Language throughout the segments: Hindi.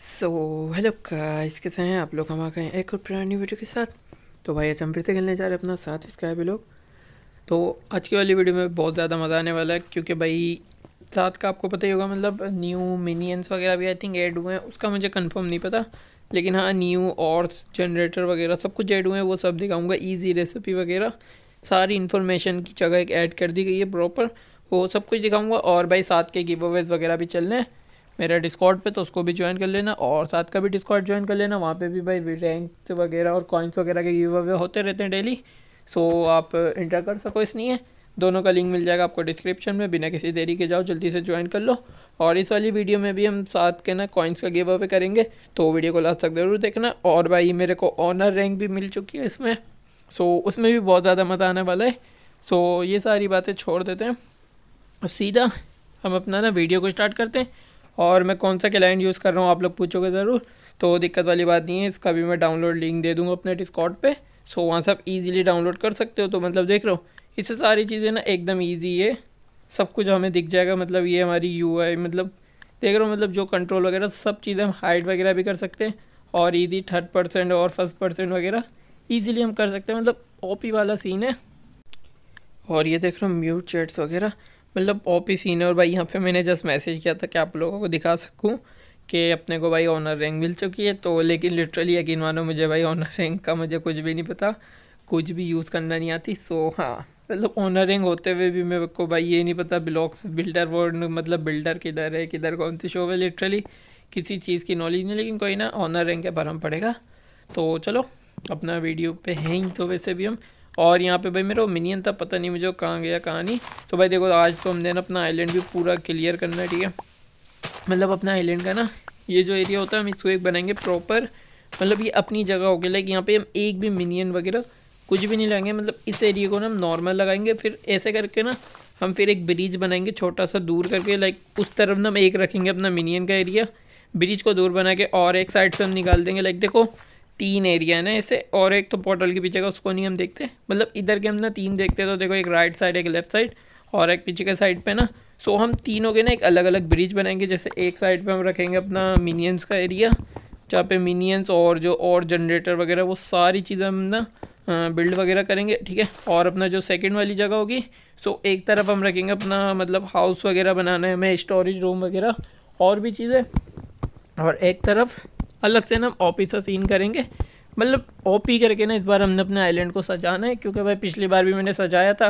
सो हेलो गाइस कैसे हैं आप लोग हम आ गए एक और पुरानी वीडियो के साथ तो भाई आज हम फिर से खेलने जा रहे हैं अपना साथ इसका है लोग तो आज की वाली वीडियो में बहुत ज़्यादा मज़ा आने वाला है क्योंकि भाई साथ का आपको पता ही होगा मतलब न्यू मिनियंस वगैरह भी आई थिंक ऐड हुए हैं उसका मुझे कन्फर्म नहीं पता लेकिन हाँ न्यू और जनरेटर वगैरह सब कुछ ऐड हुए हैं वो सब दिखाऊँगा ईजी रेसिपी वगैरह सारी इन्फॉर्मेशन की जगह एक ऐड कर दी गई है प्रॉपर वो सब कुछ दिखाऊँगा और भाई साथ के गिव अवेज वगैरह भी चल रहे हैं मेरा डिस्कॉर्ड पे तो उसको भी ज्वाइन कर लेना और साथ का भी डिस्कॉर्ड ज्वाइन कर लेना वहाँ पे भी भाई रैंक वगैरह और कॉइन्स वगैरह के यू वे होते रहते हैं डेली सो आप इंटर कर सको इसलिए दोनों का लिंक मिल जाएगा आपको डिस्क्रिप्शन में बिना किसी देरी के जाओ जल्दी से ज्वाइन कर लो और इस वाली वीडियो में भी हम साथ के ना कॉइन्स का गिव अवे करेंगे तो वीडियो को लास्ट तक ज़रूर देखना और भाई मेरे को ऑनर रैंक भी मिल चुकी है इसमें सो उसमें भी बहुत ज़्यादा मज़ा आने वाला है सो ये सारी बातें छोड़ देते हैं सीधा हम अपना ना वीडियो को स्टार्ट करते हैं और मैं कौन सा क्लाइंट यूज़ कर रहा हूँ आप लोग पूछोगे ज़रूर तो दिक्कत वाली बात नहीं है इसका भी मैं डाउनलोड लिंक दे दूँगा अपने डिस्कॉट पर सो वहाँ से आप ईजिली डाउनलोड कर सकते हो तो मतलब देख रहे हो इससे सारी चीज़ें ना एकदम ईजी है सब कुछ हमें दिख जाएगा मतलब ये हमारी यू मतलब देख रहे हो मतलब जो कंट्रोल वगैरह सब चीज़ें हम हाइट वगैरह भी कर सकते हैं और ईजी थर्ड परसेंट और फर्स्ट परसेंट वगैरह ईजीली हम कर सकते हैं मतलब ओपी वाला सीन है और ये देख रहे हो म्यूट चैट्स वगैरह मतलब ओपी सीन और भाई यहाँ पे मैंने जस्ट मैसेज किया था कि आप लोगों को दिखा सकूँ कि अपने को भाई ऑनर रैंक मिल चुकी है तो लेकिन लिटरली यकीन मानो मुझे भाई ऑनर रैंक का मुझे कुछ भी नहीं पता कुछ भी यूज़ करना नहीं आती सो हाँ मतलब ऑनर रैंक होते हुए भी मेरे को भाई ये नहीं पता ब्लॉक्स बिल्डर वर्ड मतलब बिल्डर किधर है किधर कौन सी शो है लिटरली किसी चीज़ की नॉलेज नहीं लेकिन कोई ना ऑनर रैंक के भरम पड़ेगा तो चलो अपना वीडियो पे हैं ही तो वैसे भी हम और यहाँ पे भाई मेरा मिनियन था पता नहीं मुझे कहाँ गया कहाँ नहीं तो भाई देखो आज तो हमने ना अपना आइलैंड भी पूरा क्लियर करना है ठीक है मतलब अपना आइलैंड का ना ये जो एरिया होता है हम इसको एक बनाएंगे प्रॉपर मतलब ये अपनी जगह होगी लाइक यहाँ पे हम एक भी मिनियन वगैरह कुछ भी नहीं लगाएंगे मतलब इस एरिए को ना हम नॉर्मल लगाएंगे फिर ऐसे करके ना हम फिर एक ब्रिज बनाएंगे छोटा सा दूर करके लाइक उस तरफ ना हम एक रखेंगे अपना मिनियन का एरिया ब्रिज को दूर बना के और एक साइड से हम निकाल देंगे लाइक देखो तीन एरिया है ना ऐसे और एक तो पोर्टल के पीछे का उसको नहीं हम देखते मतलब इधर के हम ना तीन देखते तो देखो एक राइट साइड एक लेफ्ट साइड और एक पीछे के साइड पे ना सो हम तीनों के ना एक अलग अलग ब्रिज बनाएंगे जैसे एक साइड पे हम रखेंगे अपना मिनियंस का एरिया जहाँ पे मिनियंस और जो और जनरेटर वगैरह वो सारी चीज़ें हम ना बिल्ड वगैरह करेंगे ठीक है और अपना जो सेकंड वाली जगह होगी सो एक तरफ हम रखेंगे अपना मतलब हाउस वगैरह बनाना है हमें स्टोरेज रूम वगैरह और भी चीज़ें और एक तरफ अलग से ना ओपी सा सीन करेंगे मतलब ओपी करके ना इस बार हमने अपने आइलैंड को सजाना है क्योंकि भाई पिछली बार भी मैंने सजाया था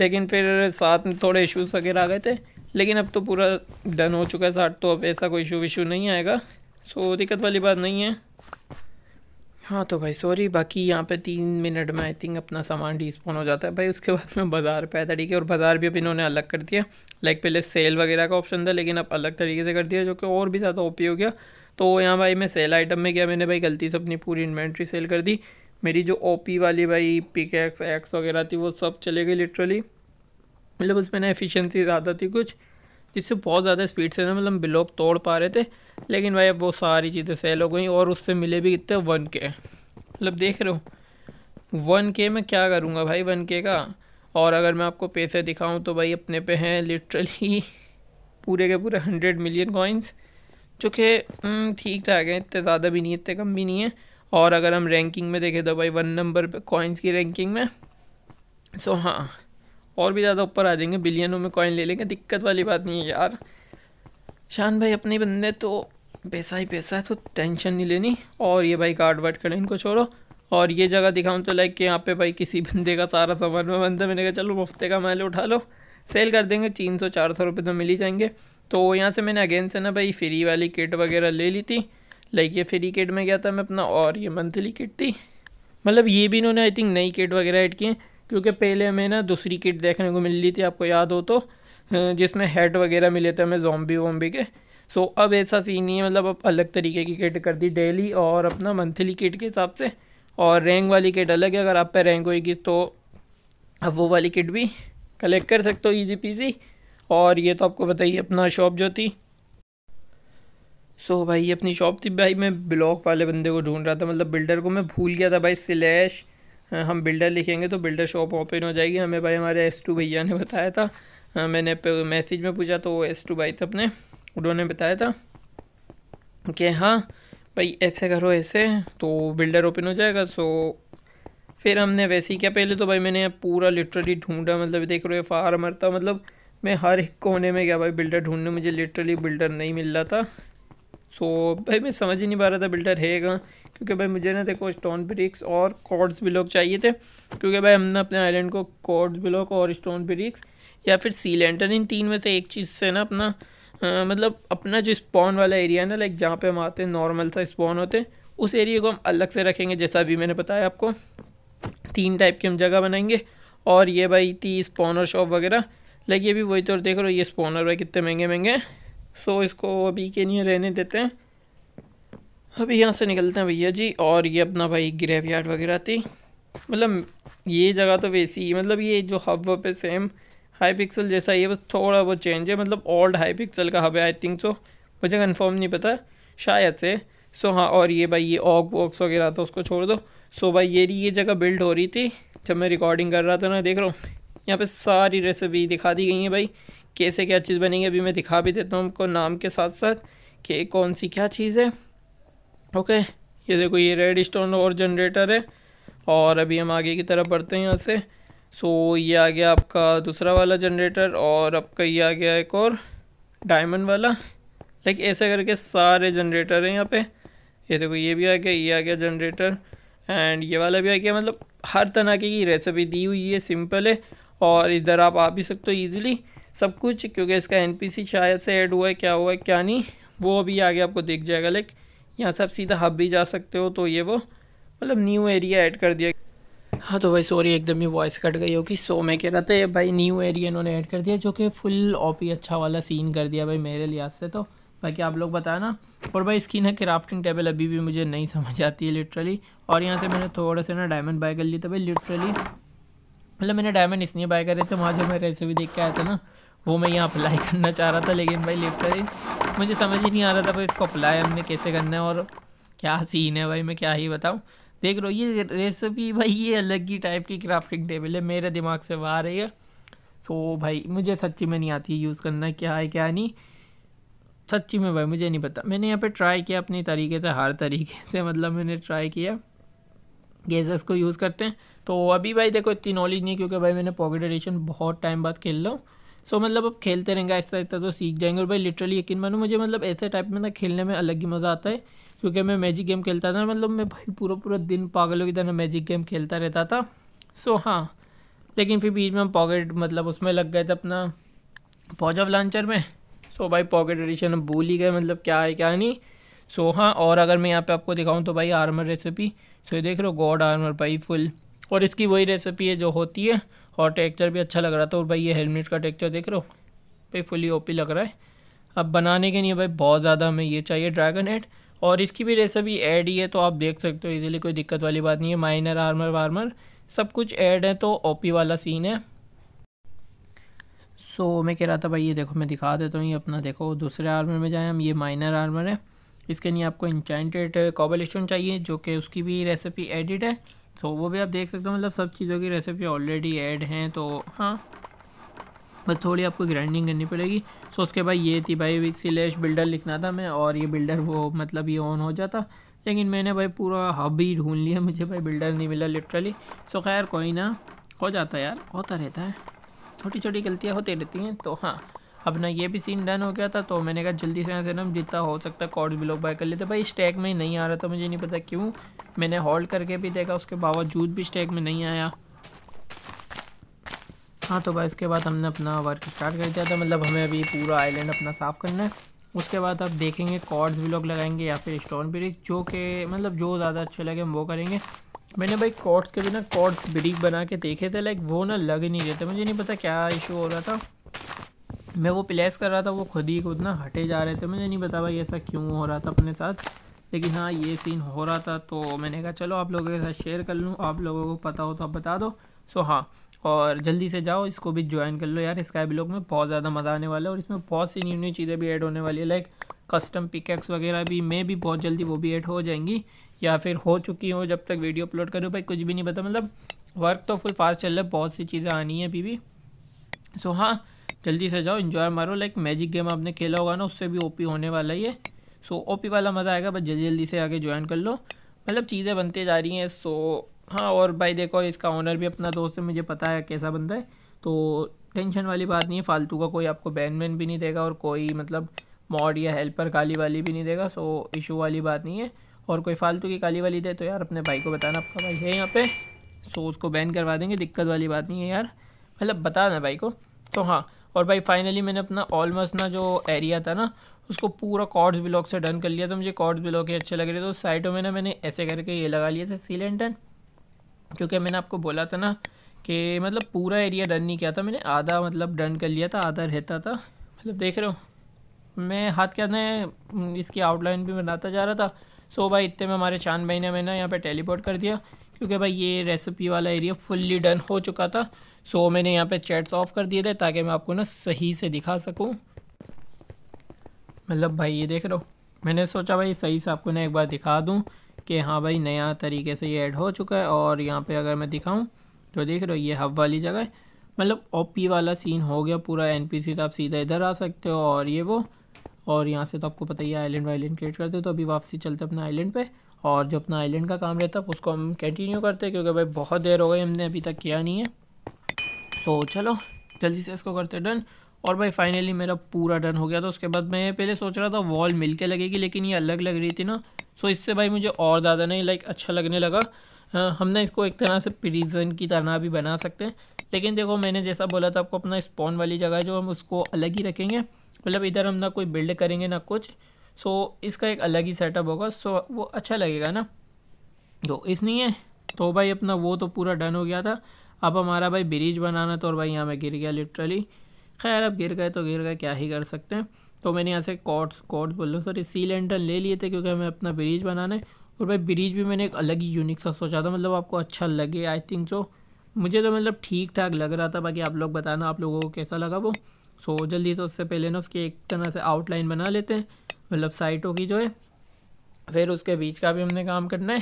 लेकिन फिर साथ में थोड़े इश्यूज वगैरह आ गए थे लेकिन अब तो पूरा डन हो चुका है साथ तो अब ऐसा कोई इशू विशू नहीं आएगा सो दिक्कत वाली बात नहीं है हाँ तो भाई सॉरी बाकी यहाँ पे तीन मिनट में आई थिंक अपना सामान डिस्पोन हो जाता है भाई उसके बाद में बाज़ार पे ठीक है और बाज़ार भी अब इन्होंने अलग कर दिया लाइक पहले सेल वगैरह का ऑप्शन था लेकिन अब अलग तरीके से कर दिया जो कि और भी ज़्यादा ओपी हो गया तो यहाँ भाई मैं सेल आइटम में क्या मैंने भाई गलती से अपनी पूरी इन्वेंट्री सेल कर दी मेरी जो ओपी वाली भाई पिक एक्स एक्स वगैरह थी वो सब चले गई लिटरली मतलब उसमें ना एफिशिएंसी ज़्यादा थी कुछ जिससे बहुत ज़्यादा स्पीड से ना मतलब ब्लॉक तोड़ पा रहे थे लेकिन भाई अब वो सारी चीज़ें सेल हो गई और उससे मिले भी कितने वन के मतलब देख रहे हो वन के में क्या करूँगा भाई वन के का और अगर मैं आपको पैसे दिखाऊँ तो भाई अपने पे हैं लिटरली पूरे के पूरे हंड्रेड मिलियन कॉइन्स जो कि हम्म, ठीक ठाक है इतने ज़्यादा भी नहीं है इतने कम भी नहीं है और अगर हम रैंकिंग में देखें तो भाई वन नंबर पे कॉइन्स की रैंकिंग में सो so, हाँ और भी ज़्यादा ऊपर आ जाएंगे बिलियनों में कॉइन ले लेंगे दिक्कत वाली बात नहीं है यार शान भाई अपने बंदे तो पैसा ही पैसा है तो टेंशन नहीं लेनी और ये भाई कार्ड वार्ड करें इनको छोड़ो और ये जगह दिखाऊँ तो लाइक कि यहाँ पे भाई किसी बंदे का सारा सामान में बंदा मैंने कहा चलो मुफ्ते का माल उठा लो सेल कर देंगे तीन सौ चार सौ रुपये तो मिल ही जाएंगे तो यहाँ से मैंने अगेन से ना भाई फ्री वाली किट वगैरह ले ली थी लाइक ये फ्री किट में गया था मैं अपना और ये मंथली किट थी मतलब ये भी इन्होंने आई थिंक नई किट वगैरह ऐड की क्योंकि पहले हमें ना दूसरी किट देखने को मिल रही थी आपको याद हो तो जिसमें हेड वगैरह मिले थे हमें जोम्बी वोम्बी के सो so, अब ऐसा सीन नहीं है मतलब अब अलग तरीके की किट कर दी डेली और अपना मंथली किट के हिसाब से और रैंक वाली किट अलग है अगर आप पे रैंक होएगी तो अब वो वाली किट भी कलेक्ट कर सकते हो ईजी पीजी और ये तो आपको बताइए अपना शॉप जो थी सो so, भाई अपनी शॉप थी भाई मैं ब्लॉक वाले बंदे को ढूंढ रहा था मतलब बिल्डर को मैं भूल गया था भाई स्लैश हम बिल्डर लिखेंगे तो बिल्डर शॉप ओपन हो जाएगी हमें भाई हमारे एस टू भैया ने बताया था मैंने मैसेज में पूछा तो एस टू भाई थे अपने उन्होंने बताया था कि हाँ भाई ऐसे करो ऐसे तो बिल्डर ओपन हो जाएगा सो फिर हमने वैसे ही क्या पहले तो भाई मैंने पूरा लिटरली ढूंढा मतलब देख रहे हो फार मरता मतलब मैं हर एक कोने में गया भाई बिल्डर ढूंढने मुझे लिटरली बिल्डर नहीं मिल रहा था सो भाई मैं समझ ही नहीं पा रहा था बिल्डर है कहाँ क्योंकि भाई मुझे ना देखो स्टोन ब्रिक्स और कॉर्ड्स ब्लॉक चाहिए थे क्योंकि भाई हमने अपने आइलैंड को कॉर्ड्स ब्लॉक और स्टोन ब्रिक्स या फिर सी लैंटन इन तीन में से एक चीज़ से ना अपना आ, मतलब अपना जो स्पॉन वाला एरिया है ना लाइक जहाँ पे हम आते हैं नॉर्मल सा स्पॉन होते हैं उस एरिया को हम अलग से रखेंगे जैसा अभी मैंने बताया आपको तीन टाइप की हम जगह बनाएंगे और ये भाई थी स्पॉनर शॉप वगैरह लेकिन अभी वही तो, और देख रहे हो ये स्पॉनर भाई कितने महंगे महंगे सो इसको अभी के लिए रहने देते हैं अभी यहाँ से निकलते हैं भैया जी और ये अपना भाई ग्रेव यार्ड वगैरह थी मतलब ये जगह तो वैसी ही मतलब ये जो हब वब है सेम हाई पिक्सल जैसा ये बस थोड़ा बहुत चेंज है मतलब ओल्ड हाई पिक्सल का हब है आई थिंक सो मुझे कन्फर्म नहीं पता शायद से सो हाँ और ये भाई ये ऑक वॉक्स वगैरह था उसको छोड़ दो सो भाई ये ये जगह बिल्ड हो रही थी जब मैं रिकॉर्डिंग कर रहा था ना देख रहा हूँ यहाँ पे सारी रेसिपी दिखा दी गई है भाई कैसे क्या चीज़ बनेगी अभी मैं दिखा भी देता हूँ आपको नाम के साथ साथ कि कौन सी क्या चीज़ है ओके ये देखो ये रेड स्टोन और जनरेटर है और अभी हम आगे की तरफ बढ़ते हैं यहाँ से सो ये आ गया आपका दूसरा वाला जनरेटर और आपका ये आ गया एक और डायमंड वाला लाइक ऐसे करके सारे जनरेटर हैं यहाँ पे ये देखो ये भी आ गया ये आ गया जनरेटर एंड ये वाला भी आ गया मतलब हर तरह की रेसिपी दी हुई है सिंपल है और इधर आप आ भी सकते हो ईजिली सब कुछ क्योंकि इसका एन शायद से ऐड हुआ है क्या हुआ है क्या नहीं वो अभी आगे आपको दिख जाएगा लाइक यहाँ से आप सीधा हब भी जा सकते हो तो ये वो मतलब न्यू एरिया ऐड कर दिया हाँ तो भाई सॉरी एकदम ही वॉइस कट गई होगी सो मैं कह रहा था भाई न्यू एरिया इन्होंने ऐड कर दिया जो कि फुल ओपी अच्छा वाला सीन कर दिया भाई मेरे लिहाज से तो बाकी आप लोग बताना और भाई इसकी ना क्राफ्टिंग टेबल अभी भी मुझे नहीं समझ आती है लिटरली और यहाँ से मैंने थोड़ा सा ना डायमंड बाय कर लिया था भाई लिटरली मतलब मैंने डायमंड इसलिए बाय करे थे वहाँ जो मैं रेसिपी देख के आया था ना वो मैं यहाँ अप्लाई करना चाह रहा था लेकिन भाई लेफ्ट ही मुझे समझ ही नहीं आ रहा था भाई इसको अप्लाई हमने कैसे करना है और क्या सीन है भाई मैं क्या ही बताऊँ देख लो ये रेसिपी भाई ये अलग ही टाइप की क्राफ्टिंग टेबल है मेरे दिमाग से रही है सो भाई मुझे सच्ची में नहीं आती यूज़ करना क्या है क्या नहीं सच्ची में भाई मुझे नहीं पता मैंने यहाँ पे ट्राई किया अपने तरीके से हर तरीके से मतलब मैंने ट्राई किया गेजर्स को यूज़ करते हैं तो अभी भाई देखो इतनी नॉलेज नहीं क्योंकि भाई मैंने पॉकेट एडिशन बहुत टाइम बाद खेल रहा हूँ सो मतलब अब खेलते रहेंगे ऐसा ऐसा तो सीख जाएंगे और भाई लिटरली यकीन मानो मुझे मतलब ऐसे टाइप में ना खेलने में अलग ही मज़ा आता है क्योंकि मैं मैजिक गेम खेलता था मतलब मैं भाई पूरा पूरा दिन पागलों की तरह मैजिक गेम खेलता रहता था सो हाँ लेकिन फिर बीच में हम पॉकेट मतलब उसमें लग गए थे अपना फौज ऑफ लॉन्चर में सो भाई पॉकेट एडिशन भूल ही गए मतलब क्या है क्या नहीं सो हाँ और अगर मैं यहाँ पर आपको दिखाऊँ तो भाई आर्मर रेसिपी सो तो ये देख हो गॉड आर्मर भाई फुल और इसकी वही रेसिपी है जो होती है और टेक्चर भी अच्छा लग रहा था और भाई ये हेलमेट का टेक्चर देख रहे हो भाई फुली ओपी लग रहा है अब बनाने के लिए भाई बहुत ज़्यादा हमें ये चाहिए ड्रैगन हेड और इसकी भी रेसिपी ऐड ही है तो आप देख सकते हो इजीली कोई दिक्कत वाली बात नहीं है माइनर आर्मर वार्मर सब कुछ ऐड है तो ओपी वाला सीन है सो so, मैं कह रहा था भाई ये देखो मैं दिखा देता हूँ ये अपना देखो दूसरे आर्मर में जाएँ हम ये माइनर आर्मर है इसके लिए आपको इंचाइंटेड कॉबल स्टोन चाहिए जो कि उसकी भी रेसिपी एडिड है तो वो भी आप देख सकते हो मतलब सब चीज़ों की रेसिपी ऑलरेडी एड हैं तो हाँ बस थोड़ी आपको ग्राइंडिंग करनी पड़ेगी सो उसके बाद ये थी भाई सिलेश बिल्डर लिखना था मैं और ये बिल्डर वो मतलब ये ऑन हो जाता लेकिन मैंने भाई पूरा हब ही ढूंढ लिया मुझे भाई बिल्डर नहीं मिला लिटरली सो खैर कोई ना हो जाता यार होता रहता है छोटी छोटी गलतियाँ होती रहती हैं तो हाँ अपना ये भी सीन डन हो गया था तो मैंने कहा जल्दी से ऐसे ना जितना हो सकता कॉर्ड ब्लॉक बाय कर लेते भाई स्टैक में ही नहीं आ रहा था मुझे नहीं पता क्यों मैंने हॉल्ड करके भी देखा उसके बावजूद भी स्टैक में नहीं आया हाँ तो भाई इसके बाद हमने अपना वर्क स्टार्ट कर दिया था मतलब हमें अभी पूरा आइलैंड अपना साफ़ करना है उसके बाद आप देखेंगे कॉर्ड्स ब्लॉक लगाएंगे या फिर स्टोन ब्रिक जो कि मतलब जो ज़्यादा अच्छे लगे हम वो करेंगे मैंने भाई कॉर्ड्स के भी ना कॉर्ड्स ब्रिक बना के देखे थे लाइक वो ना लग नहीं रहे थे मुझे नहीं पता क्या इशू हो रहा था मैं वो प्लेस कर रहा था वो खुद ही खुद ना हटे जा रहे थे मुझे नहीं पता भाई ऐसा क्यों हो रहा था अपने साथ लेकिन हाँ ये सीन हो रहा था तो मैंने कहा चलो आप लोगों के साथ शेयर कर लूँ आप लोगों को पता हो तो आप बता दो सो हाँ और जल्दी से जाओ इसको भी ज्वाइन कर लो यार स्काई ब्लॉक में बहुत ज़्यादा मज़ा आने वाला है और इसमें बहुत सी न्यू न्यू चीज़ें भी ऐड होने वाली है लाइक कस्टम पिकेक्स वगैरह भी मे भी बहुत जल्दी वो भी ऐड हो जाएंगी या फिर हो चुकी हो जब तक वीडियो अपलोड करूँ भाई कुछ भी नहीं पता मतलब वर्क तो फुल फास्ट चल रहा है बहुत सी चीज़ें आनी है अभी भी सो हाँ जल्दी से जाओ इन्जॉय मारो लाइक मैजिक गेम आपने खेला होगा ना उससे भी ओपी होने वाला ही है सो ओपी वाला मज़ा आएगा बस जल्दी जल्दी से आगे ज्वाइन कर लो मतलब चीज़ें बनती जा रही हैं सो हाँ और भाई देखो इसका ऑनर भी अपना दोस्त है मुझे पता है कैसा बनता है तो टेंशन वाली बात नहीं है फालतू का कोई आपको बैन वैन भी नहीं देगा और कोई मतलब मॉड या हेल्पर काली वाली भी नहीं देगा सो इशू वाली बात नहीं है और कोई फालतू की काली वाली दे तो यार अपने भाई को बताना आपका भाई है यहाँ पे सो उसको बैन करवा देंगे दिक्कत वाली बात नहीं है यार मतलब बताना भाई को तो हाँ और भाई फाइनली मैंने अपना ऑलमोस्ट ना जो एरिया था ना उसको पूरा कॉर्ड्स ब्लॉक से डन कर लिया तो मुझे कॉर्ड्स ब्लॉक ही अच्छे लग रहे थे तो साइडों में ना मैंने ऐसे करके ये लगा लिया था सीलेंटन क्योंकि मैंने आपको बोला था ना कि मतलब पूरा एरिया डन नहीं किया था मैंने आधा मतलब डन कर लिया था आधा रहता था मतलब देख रहे हो मैं हाथ के हाथ इसकी आउटलाइन भी बनाता जा रहा था सो भाई इतने में हमारे चांद भाई ने मैंने यहाँ पे टेलीपोर्ट कर दिया क्योंकि भाई ये रेसिपी वाला एरिया फुल्ली डन हो चुका था सो so, मैंने यहाँ पे चैट्स ऑफ तो कर दिए थे ताकि मैं आपको ना सही से दिखा सकूँ मतलब भाई ये देख रहे हो मैंने सोचा भाई सही से आपको ना एक बार दिखा दूँ कि हाँ भाई नया तरीके से ये ऐड हो चुका है और यहाँ पर अगर मैं दिखाऊँ तो देख रहे हो ये हब वाली जगह मतलब ओपी वाला सीन हो गया पूरा एनपीसी पी आप सीधा इधर आ सकते हो और ये वो और यहाँ से तो आपको पता ही है आइलैंड वाइलैंड क्रिएट करते तो अभी वापसी चलते अपने आइलैंड पे और जो अपना आइलैंड का काम रहता है उसको हम कंटिन्यू करते हैं क्योंकि भाई बहुत देर हो गई हमने अभी तक किया नहीं है सो तो so, चलो जल्दी से इसको करते डन और भाई फाइनली मेरा पूरा डन हो गया था उसके बाद मैं पहले सोच रहा था वॉल मिल के लगेगी लेकिन ये अलग लग रही थी ना सो इससे भाई मुझे और ज़्यादा नहीं लाइक अच्छा लगने लगा हमने इसको एक तरह से प्रिजन की तरह भी बना सकते हैं लेकिन देखो मैंने जैसा बोला था आपको अपना स्पॉन वाली जगह जो हम उसको अलग ही रखेंगे मतलब इधर हम ना कोई बिल्ड करेंगे ना कुछ सो इसका एक अलग ही सेटअप होगा सो वो अच्छा लगेगा ना तो इसलिए तो भाई अपना वो तो पूरा डन हो गया था अब हमारा भाई ब्रिज बनाना तो और भाई यहाँ मैं गिर गया लिटरली खैर अब गिर गए तो गिर गए क्या ही कर सकते हैं तो मैंने यहाँ से कॉर्ड्स कॉर्ड्स बोल सर हूँ सॉरी सी लेंटन ले लिए थे क्योंकि हमें अपना ब्रिज बनाना है और भाई ब्रिज भी मैंने एक अलग ही यूनिक सा सोचा था मतलब आपको अच्छा लगे आई थिंक सो मुझे तो मतलब ठीक ठाक लग रहा था बाकी आप लोग बताना आप लोगों को कैसा लगा वो सो so, जल्दी तो उससे पहले ना उसकी एक तरह से आउटलाइन बना लेते हैं मतलब साइटों की जो है फिर उसके बीच का भी हमने काम करना है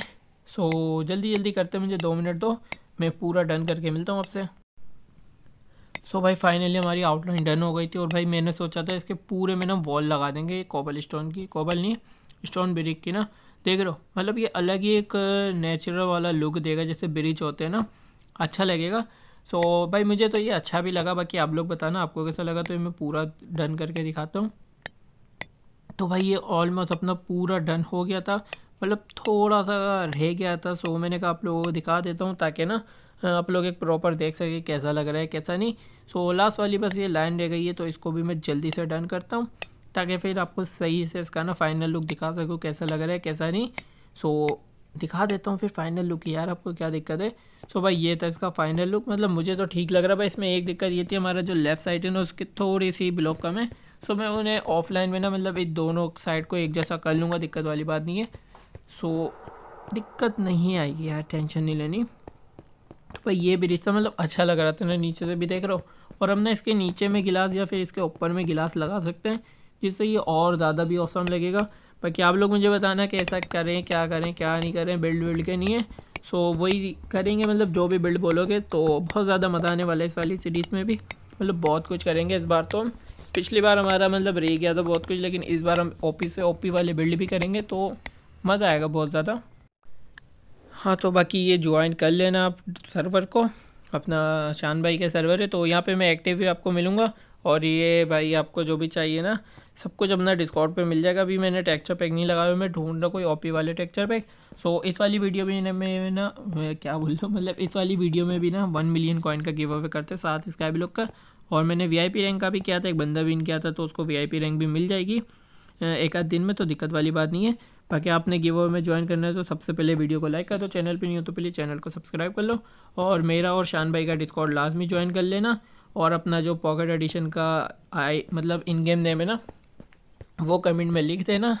सो so, जल्दी जल्दी करते मुझे दो मिनट दो मैं पूरा डन करके मिलता हूँ आपसे सो so, भाई फाइनली हमारी आउटलाइन डन हो गई थी और भाई मैंने सोचा था इसके पूरे में ना वॉल लगा देंगे कोबल स्टोन की कोबल नहीं स्टोन ब्रिक की ना देख रहे हो मतलब ये अलग ही एक नेचुरल वाला लुक देगा जैसे ब्रिज होते हैं ना अच्छा लगेगा सो so, भाई मुझे तो ये अच्छा भी लगा बाकी आप लोग बताना आपको कैसा लगा तो ये मैं पूरा डन करके दिखाता हूँ तो भाई ये ऑलमोस्ट अपना पूरा डन हो गया था मतलब थोड़ा सा रह गया था सो मैंने कहा आप लोगों को दिखा देता हूँ ताकि ना आप लोग एक प्रॉपर देख सके कैसा लग रहा है कैसा नहीं सो लास्ट वाली बस ये लाइन रह गई है तो इसको भी मैं जल्दी से डन करता हूँ ताकि फिर आपको सही से इसका ना फाइनल लुक दिखा सकूँ कैसा लग रहा है कैसा नहीं सो दिखा देता हूँ फिर फाइनल लुक यार आपको क्या दिक्कत है सो भाई ये था इसका फाइनल लुक मतलब मुझे तो ठीक लग रहा है भाई इसमें एक दिक्कत ये थी हमारा जो लेफ्ट साइड है ना उसकी थोड़ी सी ब्लॉक कम है सो मैं उन्हें ऑफलाइन में ना मतलब इन दोनों साइड को एक जैसा कर लूँगा दिक्कत वाली बात नहीं है सो दिक्कत नहीं आएगी यार टेंशन नहीं लेनी तो भाई ये भी रिश्ता मतलब अच्छा लग रहा था ना नीचे से भी देख रहा हूँ और हम ना इसके नीचे में गिलास या फिर इसके ऊपर में गिलास लगा सकते हैं जिससे ये और ज़्यादा भी औसम लगेगा बाकी आप लोग मुझे बताना कि ऐसा करें क्या करें क्या नहीं करें बिल्ड विल्ड के नहीं है सो वही करेंगे मतलब जो भी बिल्ड बोलोगे तो बहुत ज़्यादा मज़ा आने वाला है इस वाली सीरीज़ में भी मतलब बहुत कुछ करेंगे इस बार तो हम पिछली बार हमारा मतलब रह गया था बहुत कुछ लेकिन इस बार हम ओपी से ओपी वाले बिल्ड भी करेंगे तो मज़ा आएगा बहुत ज़्यादा हाँ तो बाकी ये ज्वाइन कर लेना आप सर्वर को अपना शान भाई का सर्वर है तो यहाँ पे मैं एक्टिव भी आपको मिलूँगा और ये भाई आपको जो भी चाहिए ना सब कुछ अपना डिस्काउंट पे मिल जाएगा अभी मैंने टेक्चर पैक नहीं लगाया मैं ढूंढ रहा कोई ओपी वाले टेक्चर पैक सो इस वाली वीडियो में मैं ना मैं क्या बोल रहा मतलब इस वाली वीडियो में भी ना वन मिलियन कॉइन का गिव अवे करते साथ स्काई ब्लॉक का और मैंने वी रैंक का भी किया था एक बंदा भी इन किया था तो उसको वी रैंक भी मिल जाएगी एक आध दिन में तो दिक्कत वाली बात नहीं है बाकी आपने गिव अवे में ज्वाइन करना है तो सबसे पहले वीडियो को लाइक कर दो चैनल पर नहीं हो तो प्लीज़ चैनल को सब्सक्राइब कर लो और मेरा और शान भाई का डिस्काउंट लाजमी ज्वाइन कर लेना और अपना जो पॉकेट एडिशन का आई मतलब इन गेम नेम है ना वो कमेंट में लिख देना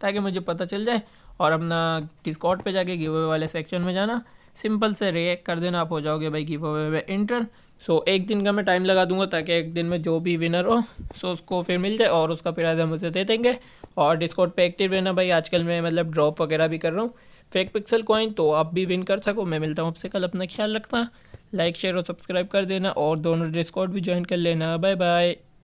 ताकि मुझे पता चल जाए और अपना डिस्कॉट पे जाके गिव अवे वाले सेक्शन में जाना सिंपल से रिएक्ट कर देना आप हो जाओगे भाई गिव अवे में इंटर सो एक दिन का मैं टाइम लगा दूंगा ताकि एक दिन में जो भी विनर हो सो उसको फिर मिल जाए और उसका हम मुझे दे देंगे और डिस्कॉट पे एक्टिव रहना भाई आजकल मैं मतलब ड्रॉप वगैरह भी कर रहा हूँ फेक पिक्सल कॉइन तो आप भी विन कर सको मैं मिलता हूँ आपसे कल अपना ख्याल रखना लाइक शेयर और सब्सक्राइब कर देना और दोनों डिस्कॉट भी ज्वाइन कर लेना बाय बाय